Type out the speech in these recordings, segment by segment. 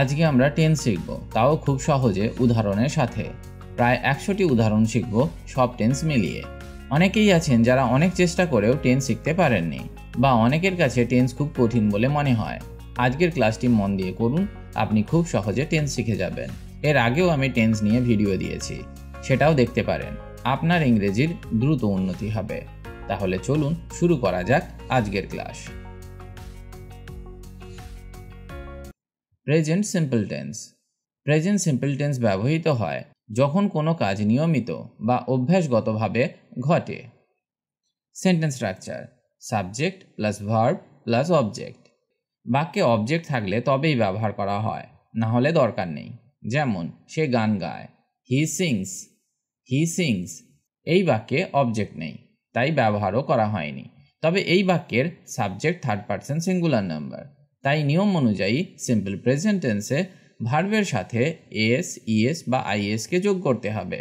আজকে আমরা টেন্স শিখব তাও খুব সহজে উদাহরণের সাথে প্রায় একশোটি উদাহরণ শিখব সব টেন্স মিলিয়ে অনেকেই আছেন যারা অনেক চেষ্টা করেও টেন্স শিখতে পারেননি বা অনেকের কাছে টেন্স খুব কঠিন বলে মনে হয় আজকের ক্লাসটি মন দিয়ে করুন আপনি খুব সহজে টেন্স শিখে যাবেন এর আগেও আমি টেন্স নিয়ে ভিডিও দিয়েছি সেটাও দেখতে পারেন আপনার ইংরেজির দ্রুত উন্নতি হবে তাহলে চলুন শুরু করা যাক আজকের class present simple tense present simple tense ব্যবহৃত হয় যখন কোনো কাজ নিয়মিত বা অভ্যাসগতভাবে ঘটে sentence structure subject plus verb plus object বাক্যে অবজেক্ট থাকলে তবেই ব্যবহার করা হয় না হলে দরকার নেই যেমন সে গান গায় হি সিংস হি সিংস এই বাক্যে অবজেক্ট নেই তাই ব্যবহারও করা হয়নি তবে এই বাক্যের subject third person singular number তাই নিয়ম অনুযায়ী সিম্পল প্রেজেন্ট টেন্সে ভার্বের সাথে এস ইএস বা আইএসকে যোগ করতে হবে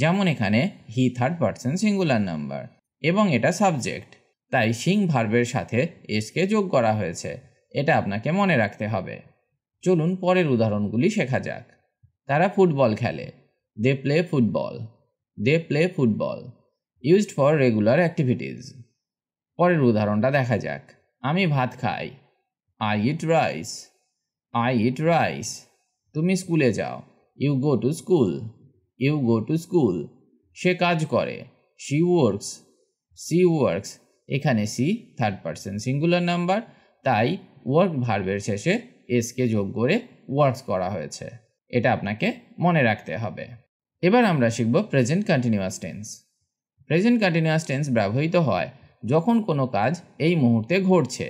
যেমন এখানে he third person singular number এবং এটা সাবজেক্ট তাই সিং ভার্বের সাথে এসকে যোগ করা হয়েছে এটা আপনাকে মনে রাখতে হবে চলুন পরের উদাহরণগুলি শেখা যাক তারা ফুটবল খেলে they play football they play football used for regular activities পরের উদাহরণটা দেখা যাক আমি ভাত খাই I eat rice I eat rice তুমি স্কুলে যাও you go to school you go to school সে কাজ করে শি ওয়ার্কস সি ওয়ার্কস এখানে she third person singular number তাই ওয়ার্ক ভার্বের শেষে এসকে যোগ করে ওয়ার্কস করা হয়েছে এটা আপনাকে মনে রাখতে হবে এবার আমরা শিখব present continuous tense present continuous tense ব্যবহৃত হয় যখন কোনো কাজ এই মুহূর্তে ঘটছে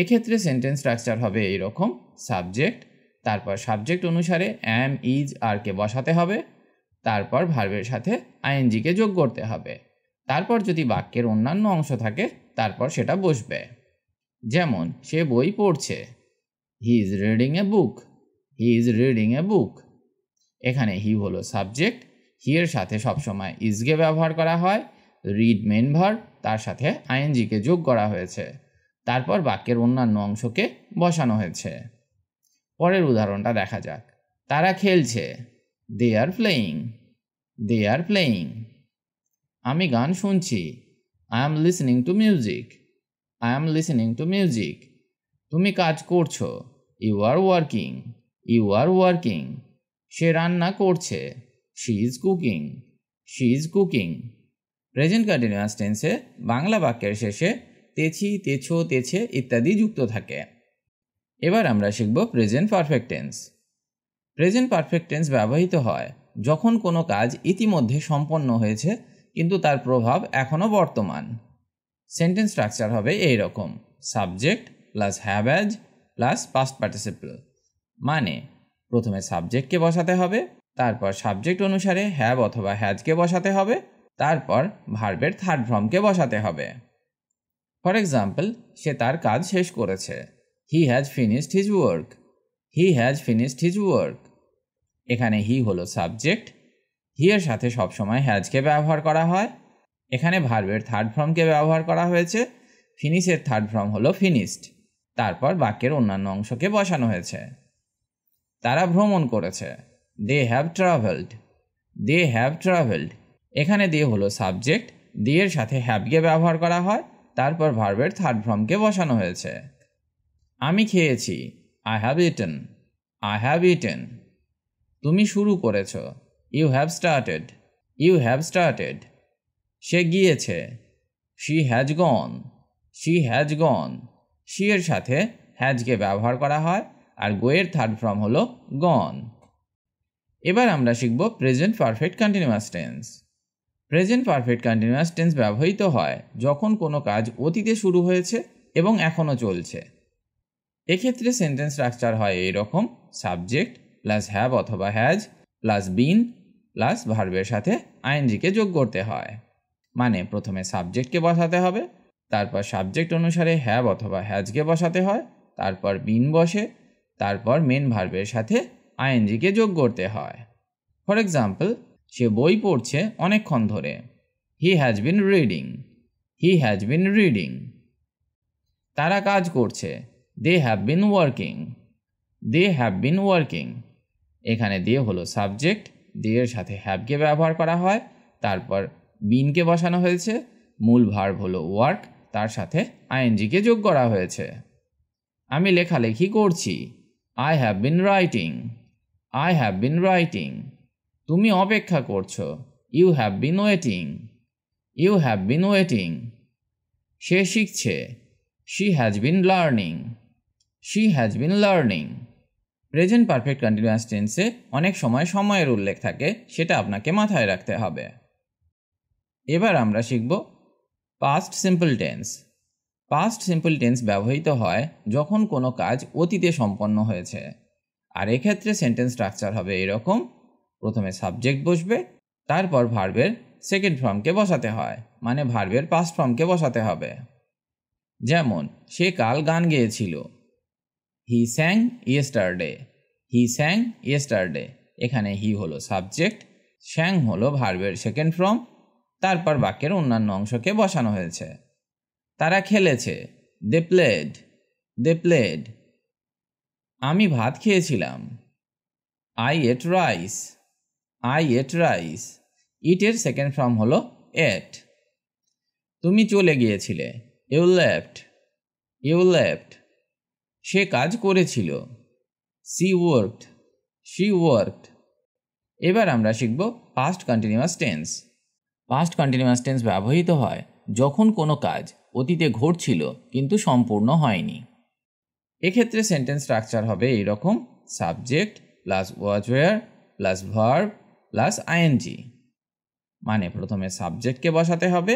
এক্ষেত্রে সেন্টেন্স স্ট্রাকচার হবে এইরকম সাবজেক্ট তারপর সাবজেক্ট অনুসারে অ্যাম ইজ আরকে বসাতে হবে তারপর ভার্ভের সাথে আইএনজিকে যোগ করতে হবে তারপর যদি বাক্যের অন্যান্য অংশ থাকে তারপর সেটা বসবে যেমন সে বই পড়ছে he is reading a book he is reading a book এখানে হি হলো সাবজেক্ট হি এর সাথে সবসময় ইজকে ব্যবহার করা হয় রিড মেন ভার্ব তার সাথে আইএনজিকে যোগ করা হয়েছে তারপর বাক্যের অন্যান্য অংশকে বসানো হয়েছে পরের উদাহরণটা দেখা যাক তারা খেলছে দে are playing they are playing আমি গান শুনছি I am listening to music I am listening to music তুমি কাজ করছো you are working you are working সে রান্না করছে she is cooking she is cooking present continuous টেন্সে বাংলা বাক্যের শেষে তেছি তেছো তেছে ইত্যাদি যুক্ত থাকে এবার আমরা শিখব present perfect tense present perfect tense ব্যবহৃত হয় যখন কোনো কাজ ইতিমধ্যে সম্পন্ন হয়েছে কিন্তু তার প্রভাব এখনও বর্তমান সেন্টেন্স স্ট্রাকচার হবে এই রকম subject plus have has plus past participle মানে প্রথমে সাবজেক্টকে বসাতে হবে তারপর সাবজেক্ট অনুসারে হ্যাভ অথবা হ্যাজকে বসাতে হবে তারপর ভার্বের থার্ড ফর্মকে বসাতে হবে ফর এক্সাম্পল সে তার কাজ শেষ করেছে he has finished his work he has finished his work এখানে হি হলো সাবজেক্ট হি এর সাথে সবসময় হ্যাজকে ব্যবহার করা হয় এখানে ভার্বের থার্ড ফর্মকে ব্যবহার করা হয়েছে ফিনিশের থার্ড ফর্ম হলো ফিনিশড তারপর বাক্যের অন্যান্য অংশকে বসানো হয়েছে তারা ভ্রমণ করেছে they have travelled they have travelled এখানে দে হলো সাবজেক্ট দে এর সাথে হ্যাভকে ব্যবহার করা হয় তারপর ভার্বের থার্ড ফর্মকে বসানো হয়েছে আমি খেয়েছি I have eaten I have eaten তুমি শুরু করেছ you have started you have started সে গিয়েছে she has gone she has gone she এর সাথে হ্যাজকে ব্যবহার করা হয় আর গোয়ের থার্ড ফর্ম হলো গন এবার আমরা শিখব present perfect continuous tense present perfect continuous tense ব্যবহৃত হয় যখন কোনো কাজ অতীতে শুরু হয়েছে এবং এখনও চলছে এক্ষেত্রে সেন্টেন্স স্ট্রাকচার হয় এই রকম সাবজেক্ট প্লাস হ্যাব অথবা হ্যাজ প্লাস বিন প্লাস ভার্বের সাথে আইএনজিকে যোগ করতে হয় মানে প্রথমে সাবজেক্টকে বসাতে হবে তারপর সাবজেক্ট অনুসারে হ্যাব অথবা হ্যাজকে বসাতে হয় তারপর বিন বসে তারপর মেন ভার্বের সাথে আইএনজিকে যোগ করতে হয় ফর এক্সাম্পল সে বই পড়ছে অনেকক্ষণ ধরে he has been reading he has been reading তারা কাজ করছে they have been working they have been working এখানে দে হলো সাবজেক্ট দে এর সাথে হ্যাভকে ব্যবহার করা হয় তারপর বিনকে বসানো হয়েছে মূল ভার্ব হলো ওয়ার্ক তার সাথে আইএনজিকে যোগ করা হয়েছে আমি লেখালেখি করছি I have been writing I have been writing তুমি অপেক্ষা করছো you have been waiting you have been waiting সে শিখছে she has been learning she has been learning present perfect continuous টেন্সে অনেক সময় সময়ের উল্লেখ থাকে সেটা আপনাকে মাথায় রাখতে হবে এবার আমরা শিখব past simple tense past simple tense ব্যবহৃত হয় যখন কোনো কাজ অতীতে সম্পন্ন হয়েছে আর এক্ষেত্রে সেন্টেন্স স্ট্রাকচার হবে এরকম প্রথমে সাবজেক্ট বসবে তারপর ভার্বের সেকেন্ড ফর্মকে বসাতে হয় মানে ভার্বের পাস্ট ফর্মকে বসাতে হবে যেমন সে কাল গান গেয়েছিল হি স্যাং ইয়েস্টারডে হি স্যাং ইয়েস্টারডে এখানে হি হলো সাবজেক্ট স্যাং হলো ভার্বের সেকেন্ড ফর্ম তারপর বাক্যের অন্যান্য অংশকে বসানো হয়েছে তারা খেলেছে দে প্লেড দে প্লেড আমি ভাত খেয়েছিলাম I ate rice I ate rice ইটের সেকেন্ড ফর্ম হলো এট তুমি চলে গিয়েছিলে ইউ লেফট ইউ লেফট সে কাজ করেছিল সি ওয়ার্কড সি ওয়ার্কড এবার আমরা শিখব past continuous tense past continuous tense ব্যবহৃত হয় যখন কোনো কাজ অতীতে ঘটছিল কিন্তু সম্পূর্ণ হয়নি এক্ষেত্রে সেন্টেন্স স্ট্রাকচার হবে এইরকম subject plus was were plus verb plus ING মানে প্রথমে সাবজেক্টকে বসাতে হবে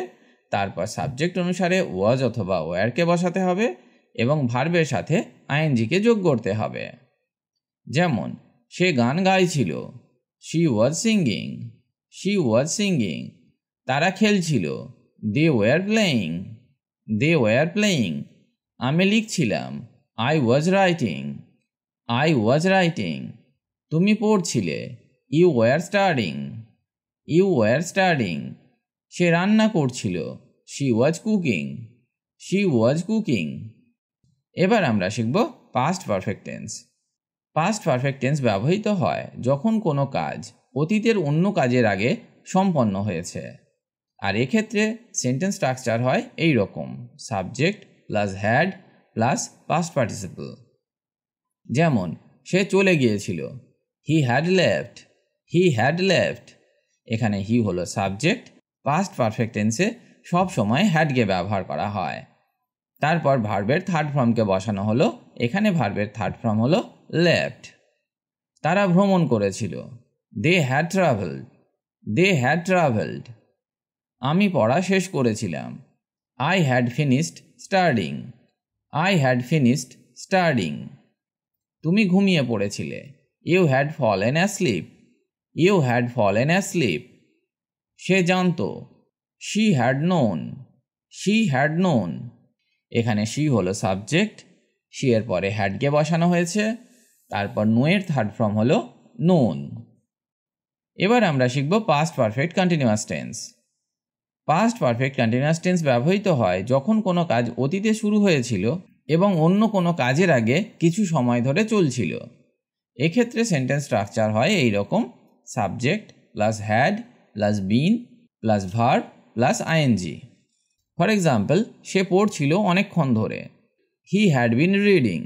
তারপর সাবজেক্ট অনুসারে ওয়াজ অথবা ওয়ারকে বসাতে হবে এবং ভার্বের সাথে আইএনজিকে যোগ করতে হবে যেমন সে গান গাইছিল she was singing she was singing তারা খেলছিল they were playing they were playing আমি লিখছিলাম I was writing I was writing তুমি পড়ছিলে you were studying you were studying সে রান্না করছিল she was cooking she was cooking এবার আমরা শিখব past perfect tense past perfect tense ব্যবহৃত হয় যখন কোনো কাজ অতীতের অন্য কাজের আগে সম্পন্ন হয়েছে আর এক্ষেত্রে সেন্টেন্স স্ট্রাকচার হয় এই রকম subject plus had plus past participle যেমন সে চলে গিয়েছিল he had left he had left এখানে হি হলো সাবজেক্ট পাস্ট পারফেক্ট টেন্সে সব সময় হ্যাডকে ব্যবহার করা হয় তারপর ভার্বের থার্ড ফর্মকে বসানো হলো এখানে ভার্বের থার্ড ফর্ম হলো লেফট তারা ভ্রমণ করেছিল they had travelled they had travelled আমি পড়া শেষ করেছিলাম I had finished স্টার্ডিং I had finished স্টার্ডিং তুমি ঘুমিয়ে পড়েছিলে you had and asleep you had fallen asleep সে জানত she had known she had known এখানে শি হলো সাবজেক্ট শি এর পরে হ্যাডকে বসানো হয়েছে তারপর নোয়ের থার্ড ফর্ম হলো নোন এবার আমরা শিখব past perfect continuous tense past perfect continuous tense ব্যবহৃত হয় যখন কোনো কাজ অতীতে শুরু হয়েছিল এবং অন্য কোনো কাজের আগে কিছু সময় ধরে চলছিল এক্ষেত্রে সেন্টেন্স স্ট্রাকচার হয় এই রকম subject plus had plus been plus verb plus ING for example সে পড়ছিল অনেকক্ষণ ধরে he had been reading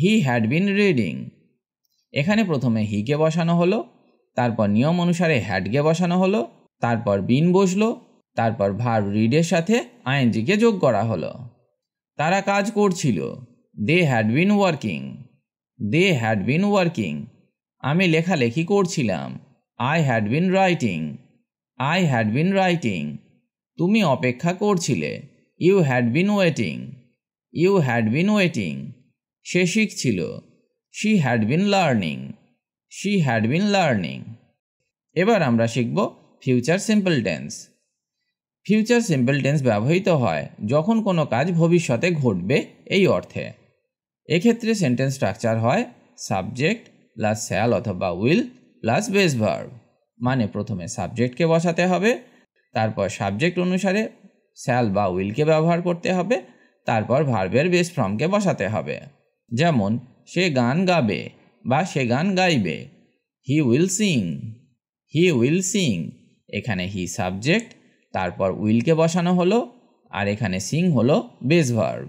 he had been reading এখানে প্রথমে হিকে বসানো হলো তারপর নিয়ম অনুসারে হ্যাডকে বসানো হলো তারপর বিন বসলো তারপর ভার রিডের সাথে আইএনজিকে যোগ করা হলো তারা কাজ করছিল they had been working they had been working আমি লেখালেখি করছিলাম I had been writing I had been writing তুমি অপেক্ষা করছিলে you had been waiting you had been waiting সে শিখছিল she had been learning she had been learning এবার আমরা শিখব future simple tense future simple tense ব্যবহৃত হয় যখন কোনো কাজ ভবিষ্যতে ঘটবে এই অর্থে এক্ষেত্রে সেন্টেন্স স্ট্রাকচার হয় সাবজেক্ট প্লাস শ্যাল অথবা উইল প্লাস বেস ভার্ব মানে প্রথমে সাবজেক্টকে বসাতে হবে তারপর সাবজেক্ট অনুসারে শ্যাল বা উইলকে ব্যবহার করতে হবে তারপর ভার্বের বেস ফর্মকে বসাতে হবে যেমন সে গান গাবে বা সে গান গাইবে he will sing he will sing এখানে হি সাবজেক্ট তারপর উইলকে বসানো হলো আর এখানে সিং হলো বেস ভার্ব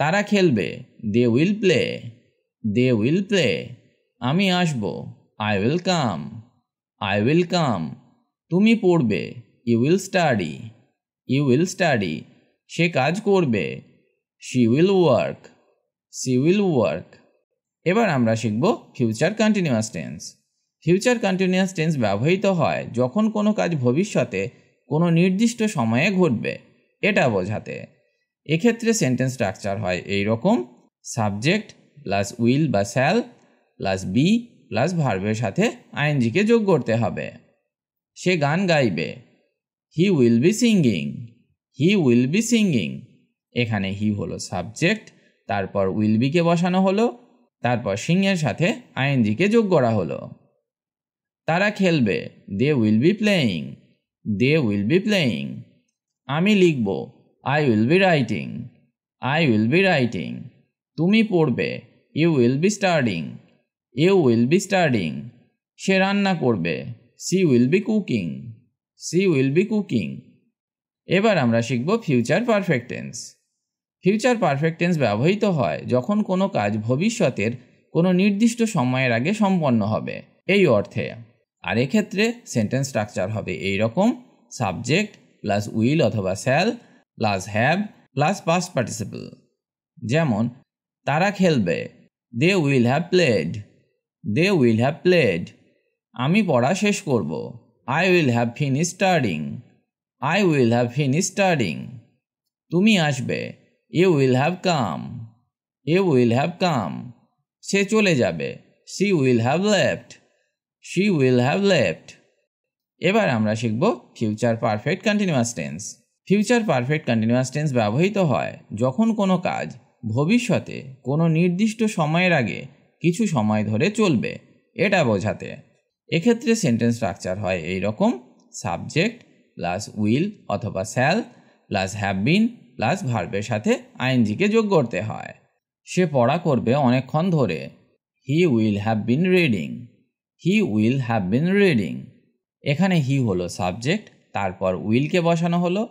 তারা খেলবে they will play they will play আমি আসব I will come I will come তুমি পড়বে you will study you will study সে কাজ করবে she will work she will work এবার আমরা শিখব future continuous tense future continuous tense ব্যবহৃত হয় যখন কোনো কাজ ভবিষ্যতে কোনো নির্দিষ্ট সময়ে ঘটবে এটা বোঝাতে এক্ষেত্রে সেন্টেন্স স্ট্রাকচার হয় এই রকম সাবজেক্ট প্লাস উইল বা স্যাল প্লাস বি প্লাস ভার্ভের সাথে আইএনজিকে যোগ করতে হবে সে গান গাইবে he will be singing he will be singing এখানে হি হলো সাবজেক্ট তারপর উইল বিকে বসানো হলো তারপর সিংয়ের সাথে আইএনজিকে যোগ করা হলো তারা খেলবে they will be playing they will be playing আমি লিখব I will be writing I will be writing তুমি পড়বে you will be starting you will be studying সে রান্না করবে she will be cooking she will be cooking এবার আমরা শিখব ফিউচার পারফেক্টেন্স ফিউচার পারফেক্টেন্স ব্যবহৃত হয় যখন কোনো কাজ ভবিষ্যতের কোনো নির্দিষ্ট সময়ের আগে সম্পন্ন হবে এই অর্থে আর এক্ষেত্রে সেন্টেন্স স্ট্রাকচার হবে এই রকম সাবজেক্ট প্লাস উইল অথবা shall plus have plus past participle যেমন তারা খেলবে they will have played they will have played আমি পড়া শেষ করব I will have finish স্টার্ডিং I will have finish স্টার্ডিং তুমি আসবে you will have come you will have come সে চলে যাবে C will have left she will have left এবার আমরা শিখব future perfect continuous tense future perfect continuous tense ব্যবহৃত হয় যখন কোনো কাজ ভবিষ্যতে কোনো নির্দিষ্ট সময়ের আগে কিছু সময় ধরে চলবে এটা বোঝাতে এক্ষেত্রে সেন্টেন্স স্ট্রাকচার হয় এই রকম সাবজেক্ট প্লাস উইল অথবা shall plus have been plus ভার্বের সাথে আইনজিকে যোগ করতে হয় সে পড়া করবে অনেকক্ষণ ধরে he will have been reading he will have been reading এখানে হি হলো সাবজেক্ট তারপর উইলকে বসানো হলো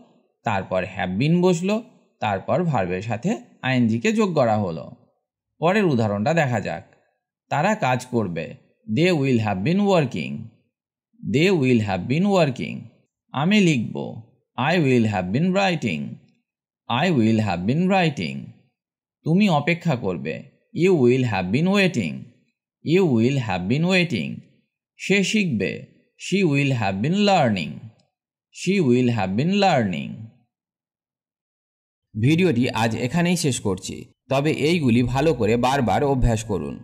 তারপর হ্যাভ বিন বসলো তারপর ভার্বের সাথে আইনজিকে যোগ করা হলো পরের উদাহরণটা দেখা যাক তারা কাজ করবে they will have been working they will have been working আমি লিখব I will have been writing I will have been writing তুমি অপেক্ষা করবে you will have been waiting you will have been waiting সে শিখবে she will have been learning she will have been learning ভিডিওটি আজ এখানেই শেষ করছি তবে এইগুলি ভালো করে বারবার অভ্যাস করুন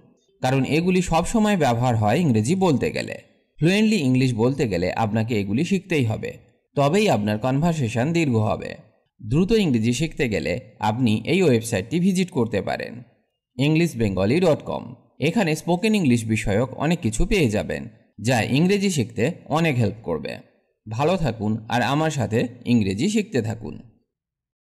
কারণ এগুলি সবসময় ব্যবহার হয় ইংরেজি বলতে গেলে ফ্লুয়েন্টলি ইংলিশ বলতে গেলে আপনাকে এগুলি শিখতেই হবে তবেই আপনার কনভারসেশন দীর্ঘ হবে দ্রুত ইংরেজি শিখতে গেলে আপনি এই ওয়েবসাইটটি ভিজিট করতে পারেন ইংলিশ বেঙ্গলি ডট কম এখানে স্পোকেন ইংলিশ বিষয়ক অনেক কিছু পেয়ে যাবেন যা ইংরেজি শিখতে অনেক হেল্প করবে ভালো থাকুন আর আমার সাথে ইংরেজি শিখতে থাকুন